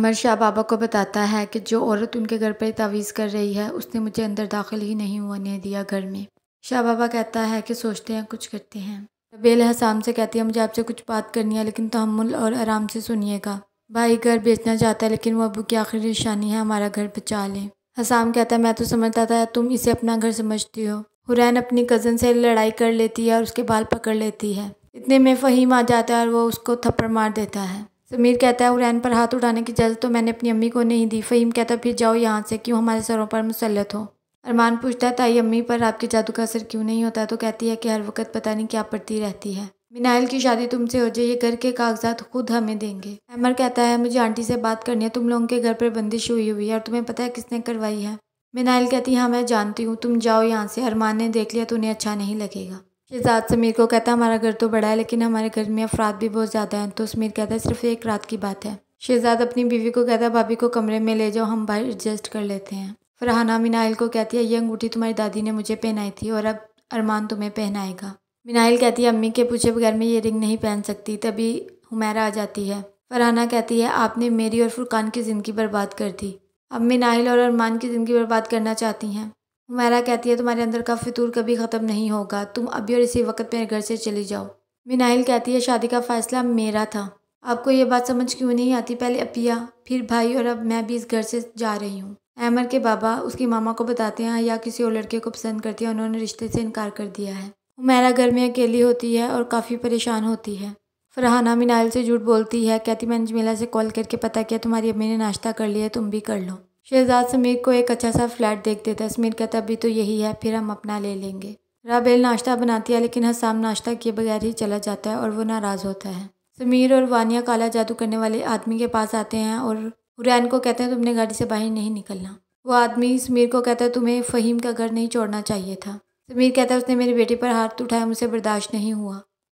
अमर शाह बाबा को बताता है कि जो औरत उनके घर पर तावीज़ कर रही है उसने मुझे अंदर दाखिल ही नहीं होने दिया घर में शाह बाबा कहता है कि सोचते हैं कुछ करते हैं बेल हसाम से कहती है मुझे आपसे कुछ बात करनी है लेकिन तहमुल और आराम से सुनिएगा भाई घर बेचना चाहता है लेकिन वो अबू की आखिरी निशानी है हमारा घर बचा लें हसाम कहता है मैं तो समझता था तुम इसे अपना घर समझती हो हुरैन अपनी कज़न से लड़ाई कर लेती है और उसके बाल पकड़ लेती है इतने में फ़हीम आ जाता है और वो उसको थप्पड़ मार देता है समीर कहता है उरैन पर हाथ उठाने की इजाज़त तो मैंने अपनी अम्मी को नहीं दी फ़हीम कहता है फिर जाओ यहाँ से क्यों हमारे सरों पर मुसलत हो अरमान पूछता है ताई अम्मी पर आपके जादू का असर क्यों नहीं होता तो कहती है कि हर वक्त पता नहीं क्या पड़ती रहती है मिनाइल की शादी तुमसे हो जाए ये घर के कागजात खुद हमें देंगे अमर कहता है मुझे आंटी से बात करनी है तुम लोगों के घर पर बंदिश हुई हुई है और तुम्हें पता है किसने करवाई है मिनाइल कहती है हाँ मैं जानती हूँ तुम जाओ यहाँ से अरमान ने देख लिया तो उन्हें अच्छा नहीं लगेगा शहजाद समीर को कहता है हमारा घर तो बड़ा है लेकिन हमारे घर में अफराद भी बहुत ज़्यादा हैं तो समीर कहता है सिर्फ एक रात की बात है शहजाद अपनी बीवी को कहता है भाभी को कमरे में ले जाओ हम बाहर एडजस्ट कर लेते हैं फरहाना मिनाइल को कहती है ये अंगूठी तुम्हारी दादी ने मुझे पहनाई थी और अब अरमान तुम्हें पहनाएगा मिनाइल कहती है अम्मी के पूछे बगैर मैं ये रिंग नहीं पहन सकती तभी हुमैरा आ जाती है फरहाना कहती है आपने मेरी और फुरकान की ज़िंदगी बर्बाद कर दी अब मिनाइल और अरमान की ज़िंदगी बर्बाद करना चाहती हैं हमारा कहती है तुम्हारे अंदर का फितूर कभी ख़त्म नहीं होगा तुम अभी और इसी वक्त मेरे घर से चली जाओ मिनाइल कहती है शादी का फ़ैसला मेरा था आपको ये बात समझ क्यों नहीं आती पहले अपिया फिर भाई और अब मैं भी इस घर से जा रही हूँ अहमर के बाबा उसकी मामा को बताते हैं या किसी और लड़के को पसंद करती है उन्होंने रिश्ते से इनकार कर दिया है मेरा घर में अकेली होती है और काफ़ी परेशान होती है फरहाना मिनाइल से झूठ बोलती है कहती मैंने जमीला से कॉल करके पता किया तुम्हारी अम्मी ने नाश्ता कर लिया तुम भी कर लो शहजाद समीर को एक अच्छा सा फ्लैट देख देता है समीर कहता अभी तो यही है फिर हम अपना ले लेंगे राबेल नाश्ता बनाती है लेकिन हसाम नाश्ता किए बगैर ही चला जाता है और वो नाराज़ होता है समीर और वानिया काला जादू करने वाले आदमी के पास आते हैं और हुरैन को कहते हैं तुमने गाड़ी से बाहर नहीं निकलना वो आदमी समीर को कहता है तुम्हें फ़हीम का घर नहीं छोड़ना चाहिए था समीर कहता है उसने मेरी बेटी पर हाथ उठाया मुझे बर्दाश्त नहीं हुआ